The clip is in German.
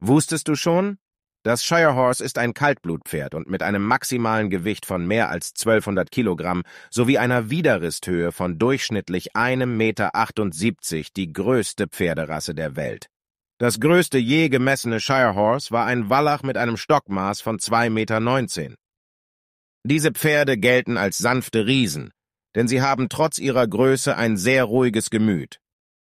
Wusstest du schon? Das Shire Horse ist ein Kaltblutpferd und mit einem maximalen Gewicht von mehr als 1200 Kilogramm sowie einer Widerristhöhe von durchschnittlich einem Meter 78 die größte Pferderasse der Welt. Das größte je gemessene Shire Horse war ein Wallach mit einem Stockmaß von 2,19 Meter. Diese Pferde gelten als sanfte Riesen, denn sie haben trotz ihrer Größe ein sehr ruhiges Gemüt,